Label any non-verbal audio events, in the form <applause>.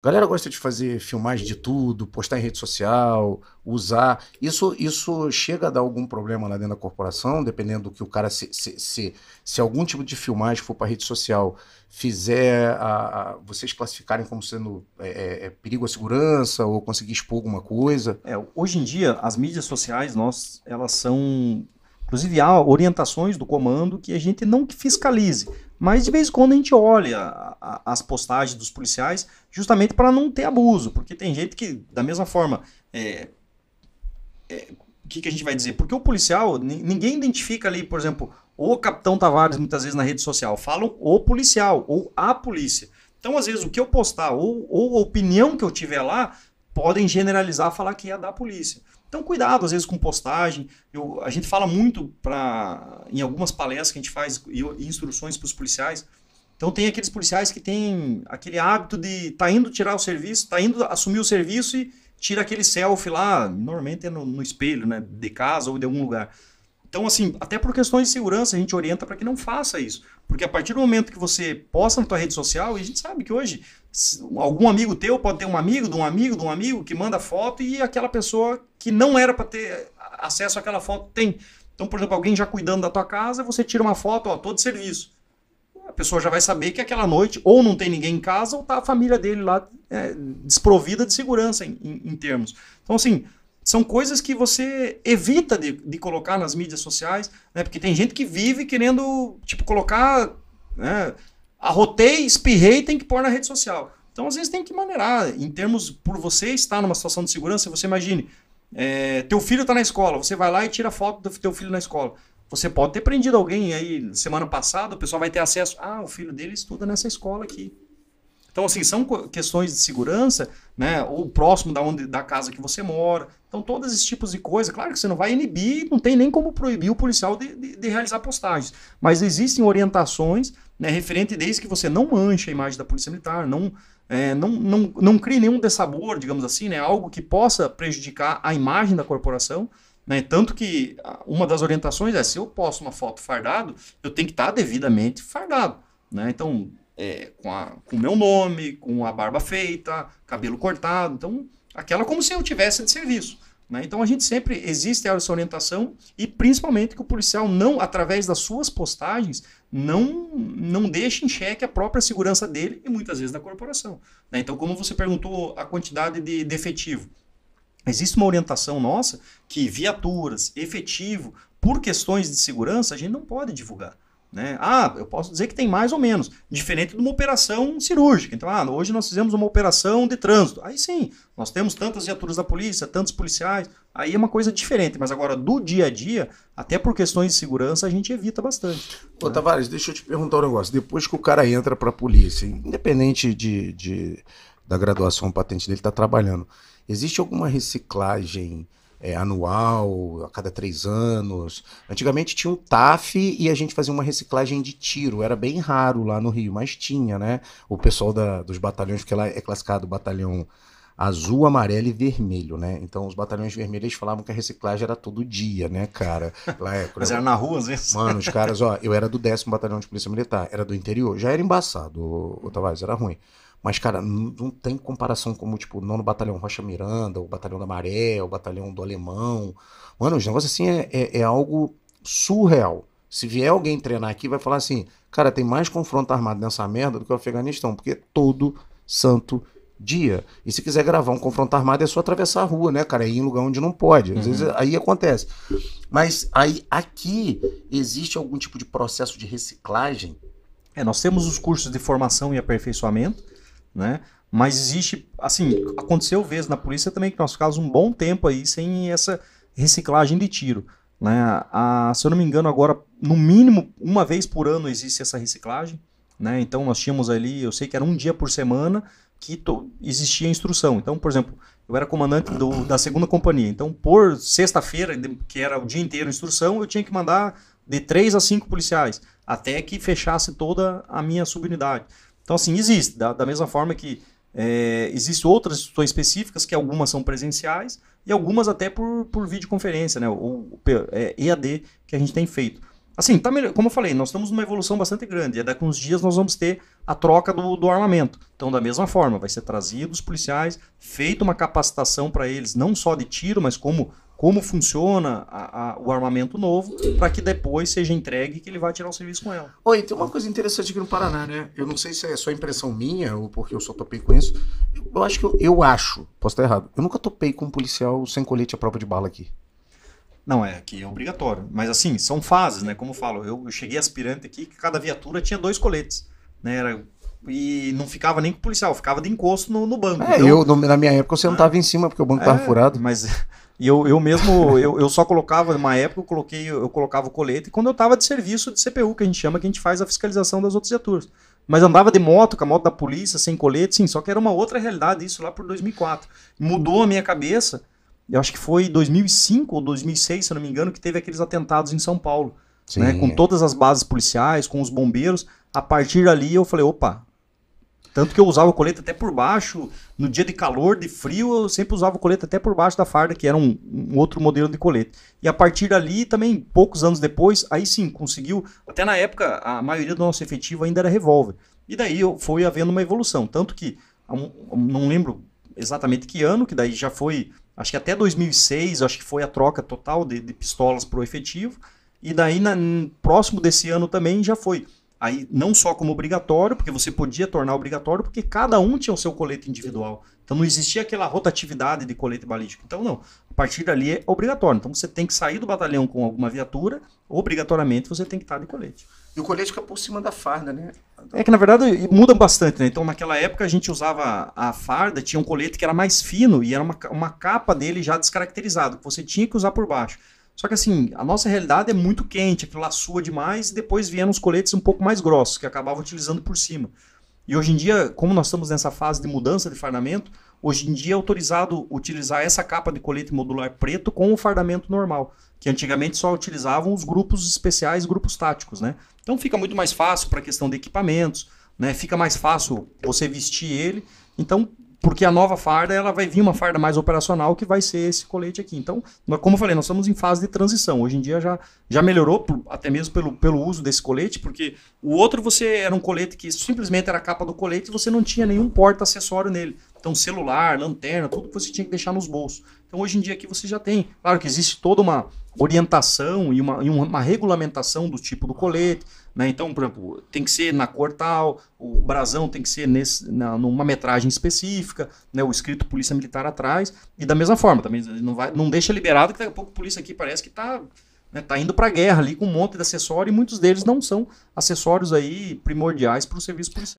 A galera gosta de fazer filmagem de tudo, postar em rede social, usar. Isso isso chega a dar algum problema lá dentro da corporação, dependendo do que o cara se se, se, se algum tipo de filmagem for para rede social fizer a, a, vocês classificarem como sendo é, é, é, perigo à segurança ou conseguir expor alguma coisa. É, hoje em dia as mídias sociais nós elas são Inclusive, há orientações do comando que a gente não fiscalize, mas de vez em quando a gente olha as postagens dos policiais justamente para não ter abuso, porque tem gente que, da mesma forma, é, é, o que, que, a gente vai dizer? Porque o policial, ninguém identifica ali, por exemplo, o capitão Tavares, muitas vezes na rede social, falam o policial ou a polícia. Então, às vezes, o que eu postar ou, ou a opinião que eu tiver lá podem generalizar falar que é da polícia. Então, cuidado, às vezes, com postagem. Eu, a gente fala muito pra, em algumas palestras que a gente faz e, instruções para os policiais. Então, tem aqueles policiais que têm aquele hábito de tá indo tirar o serviço, tá indo assumir o serviço e tira aquele selfie lá, normalmente é no, no espelho, né? De casa ou de algum lugar. Então, assim, até por questões de segurança, a gente orienta para que não faça isso. Porque a partir do momento que você posta na tua rede social, e a gente sabe que hoje algum amigo teu pode ter um amigo, de um amigo, de um amigo, que manda foto e aquela pessoa que não era para ter acesso àquela foto tem. Então, por exemplo, alguém já cuidando da tua casa, você tira uma foto, ó, todo serviço. A pessoa já vai saber que aquela noite ou não tem ninguém em casa ou tá a família dele lá é, desprovida de segurança em, em, em, termos. Então, assim, são coisas que você evita de, de colocar nas mídias sociais, né? Porque tem gente que vive querendo, tipo, colocar, né? Arrotei, espirrei, tem que pôr na rede social. Então, às vezes, tem que maneirar. Em termos, por você estar numa situação de segurança, você imagine, é, teu filho está na escola, você vai lá e tira foto do teu filho na escola. Você pode ter prendido alguém aí semana passada, o pessoal vai ter acesso. Ah, o filho dele estuda nessa escola aqui. Então, assim, são questões de segurança, né? Ou próximo da, onde, da casa que você mora. Então, todos esses tipos de coisa. Claro que você não vai inibir, não tem nem como proibir o policial de, de, de realizar postagens. Mas existem orientações, né, referente desde que você não manche a imagem da Polícia Militar, não é, não, não, não crie nenhum dessabor, digamos assim, né? algo que possa prejudicar a imagem da corporação. Né? Tanto que ah, uma das orientações é, se eu posto uma foto fardado, eu tenho que estar devidamente fardado. Né? Então, é, com, com o meu nome, com a barba feita, cabelo cortado, então aquela como se eu tivesse de serviço. Né? Então a gente sempre existe essa orientação e principalmente que o policial não, através das suas postagens, não, não deixe em xeque a própria segurança dele e muitas vezes da corporação. Né? Então, como você perguntou a quantidade de, de efetivo, existe uma orientação nossa que viaturas, efetivo, por questões de segurança, a gente não pode divulgar. Né? Ah, eu posso dizer que tem mais ou menos, diferente de uma operação cirúrgica. Então, ah, hoje nós fizemos uma operação de trânsito. Aí sim, nós temos tantas viaturas da polícia, tantos policiais, aí é uma coisa diferente. Mas agora, do dia a dia, até por questões de segurança, a gente evita bastante. Ô, né? Tavares, deixa eu te perguntar um negócio. Depois que o cara entra para a polícia, independente de, de, da graduação patente dele, está trabalhando, existe alguma reciclagem? é, anual, a cada três anos. Antigamente tinha um TAF e a gente fazia uma reciclagem de tiro. Era bem raro lá no Rio, mas tinha, né? O pessoal da, dos batalhões, porque lá é classificado batalhão azul, amarelo e vermelho, né? Então os batalhões vermelhos falavam que a reciclagem era todo dia, né, cara? Lá é, Mas era na rua às vezes? Mano, os caras, ó, eu era do décimo batalhão de polícia militar, era do interior, já era embaçado, o, o Tavares, era ruim. Mas, cara, não tem comparação como, tipo, nono Batalhão Rocha Miranda, o Batalhão da Maré, o Batalhão do Alemão. Mano, os negócios assim é, é, é algo surreal. Se vier alguém treinar aqui, vai falar assim: cara, tem mais confronto armado nessa merda do que o Afeganistão, porque é todo santo dia. E se quiser gravar um confronto armado, é só atravessar a rua, né, cara? É ir em lugar onde não pode. Às uhum. vezes aí acontece. Mas aí aqui existe algum tipo de processo de reciclagem? É, nós temos os cursos de formação e aperfeiçoamento, né? Mas existe, assim, aconteceu vezes na polícia também que nós ficamos um bom tempo aí sem essa reciclagem de tiro. Né? A, se eu não me engano, agora, no mínimo, uma vez por ano existe essa reciclagem. Né? Então nós tínhamos ali, eu sei que era um dia por semana que existia instrução. Então, por exemplo, eu era comandante do, da segunda companhia. Então, por sexta-feira, que era o dia inteiro instrução, eu tinha que mandar de três a cinco policiais, até que fechasse toda a minha subunidade. Então, assim, existe. Da, da mesma forma que é, existem outras instituições específicas, que algumas são presenciais e algumas até por, por videoconferência, né? Ou é, EAD que a gente tem feito. Assim, tá melhor, como eu falei, nós estamos numa evolução bastante grande. E daqui uns dias nós vamos ter a troca do, do armamento. Então, da mesma forma, vai ser trazido os policiais, feita uma capacitação para eles, não só de tiro, mas como como funciona a, a, o armamento novo, para que depois seja entregue que ele vá tirar o serviço com ela. Oi, tem uma coisa interessante aqui no Paraná, né? Eu não sei se é só impressão minha ou porque eu só topei com isso. Eu acho que eu, eu acho, posso estar errado, eu nunca topei com um policial sem colete à prova de bala aqui. Não, é, aqui é obrigatório. Mas assim, são fases, né? Como eu falo, eu, eu cheguei aspirante aqui que cada viatura tinha dois coletes. Né? Era e não ficava nem com o policial, ficava de encosto no, no banco. É, então... eu, na minha época, eu sentava é. ah, em cima porque o banco estava é, furado. Mas e eu, eu mesmo, <laughs> eu, eu só colocava, numa época, eu coloquei, eu colocava o colete quando eu estava de serviço de CPU, que a gente chama, que a gente faz a fiscalização das outras viaturas. Mas andava de moto, com a moto da polícia, sem colete, sim, só que era uma outra realidade isso lá por 2004. Mudou a minha cabeça, eu acho que foi 2005 ou 2006, se eu não me engano, que teve aqueles atentados em São Paulo. Né, com todas as bases policiais, com os bombeiros. A partir dali eu falei, opa, tanto que eu usava o colete até por baixo. No dia de calor, de frio, eu sempre usava o colete até por baixo da farda, que era um, um outro modelo de colete. E a partir dali, também, poucos anos depois, aí sim, conseguiu. Até na época, a maioria do nosso efetivo ainda era revólver. E daí foi havendo uma evolução. Tanto que, não lembro exatamente que ano, que daí já foi. Acho que até 2006, acho que foi a troca total de, de pistolas para o efetivo. E daí, na, próximo desse ano também, já foi Aí, não só como obrigatório, porque você podia tornar obrigatório, porque cada um tinha o seu colete individual. Então não existia aquela rotatividade de colete balístico. Então, não. A partir dali é obrigatório. Então você tem que sair do batalhão com alguma viatura, obrigatoriamente você tem que estar de colete. E o colete fica por cima da farda, né? É que na verdade muda bastante, né? Então naquela época a gente usava a farda, tinha um colete que era mais fino e era uma, uma capa dele já descaracterizado, que você tinha que usar por baixo. Só que assim, a nossa realidade é muito quente, aquilo lá sua demais, e depois vieram os coletes um pouco mais grossos, que acabavam utilizando por cima. E hoje em dia, como nós estamos nessa fase de mudança de fardamento, hoje em dia é autorizado utilizar essa capa de colete modular preto com o fardamento normal, que antigamente só utilizavam os grupos especiais, grupos táticos, né? Então fica muito mais fácil para a questão de equipamentos, né? Fica mais fácil você vestir ele. Então porque a nova farda ela vai vir uma farda mais operacional que vai ser esse colete aqui. Então, como eu falei, nós estamos em fase de transição. Hoje em dia já, já melhorou, até mesmo pelo, pelo uso desse colete, porque o outro você era um colete que simplesmente era a capa do colete e você não tinha nenhum porta acessório nele. Então, celular, lanterna, tudo que você tinha que deixar nos bolsos. Então, hoje em dia aqui você já tem. Claro que existe toda uma orientação e uma, e uma regulamentação do tipo do colete. Né? Então, por exemplo, tem que ser na cor tal, o brasão tem que ser nesse, na, numa metragem específica, né? o escrito Polícia Militar atrás. E da mesma forma, também não, vai, não deixa liberado que daqui a pouco a polícia aqui parece que está né, tá indo para a guerra ali com um monte de acessório e muitos deles não são acessórios aí primordiais para o serviço policial.